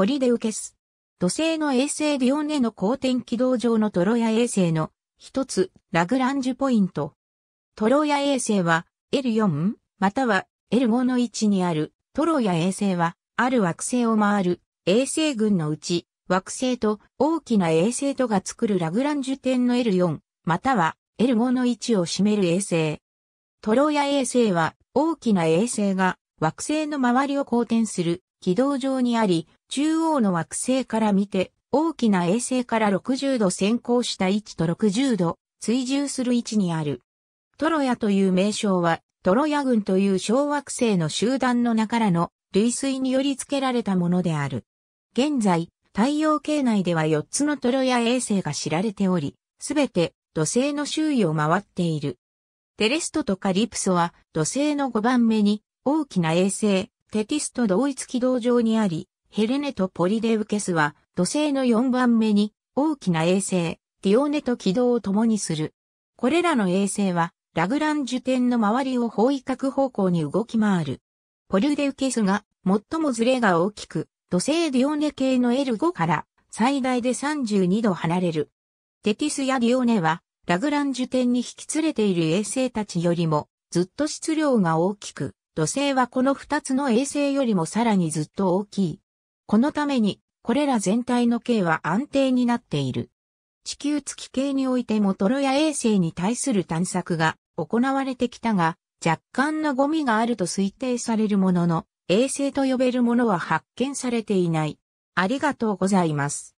ポリデウケス。土星の衛星ディオンへの公転軌道上のトロヤ衛星の一つ、ラグランジュポイント。トロヤ衛星は L4 または L5 の位置にあるトロヤ衛星はある惑星を回る衛星群のうち惑星と大きな衛星とが作るラグランジュ点の L4 または L5 の位置を占める衛星。トロヤ衛星は大きな衛星が惑星の周りを公転する軌道上にあり、中央の惑星から見て、大きな衛星から60度先行した位置と60度追従する位置にある。トロヤという名称は、トロヤ群という小惑星の集団の中からの類推により付けられたものである。現在、太陽系内では4つのトロヤ衛星が知られており、すべて土星の周囲を回っている。テレストとカリプソは土星の5番目に大きな衛星テティスと同一軌道上にあり、ヘレネとポリデウケスは土星の4番目に大きな衛星、ディオネと軌道を共にする。これらの衛星はラグランジュ点の周りを方位角方向に動き回る。ポリデウケスが最もズレが大きく、土星ディオネ系の L5 から最大で32度離れる。テティスやディオネはラグランジュ点に引き連れている衛星たちよりもずっと質量が大きく、土星はこの二つの衛星よりもさらにずっと大きい。このために、これら全体の形は安定になっている。地球月系においてもトロヤ衛星に対する探索が行われてきたが、若干のゴミがあると推定されるものの、衛星と呼べるものは発見されていない。ありがとうございます。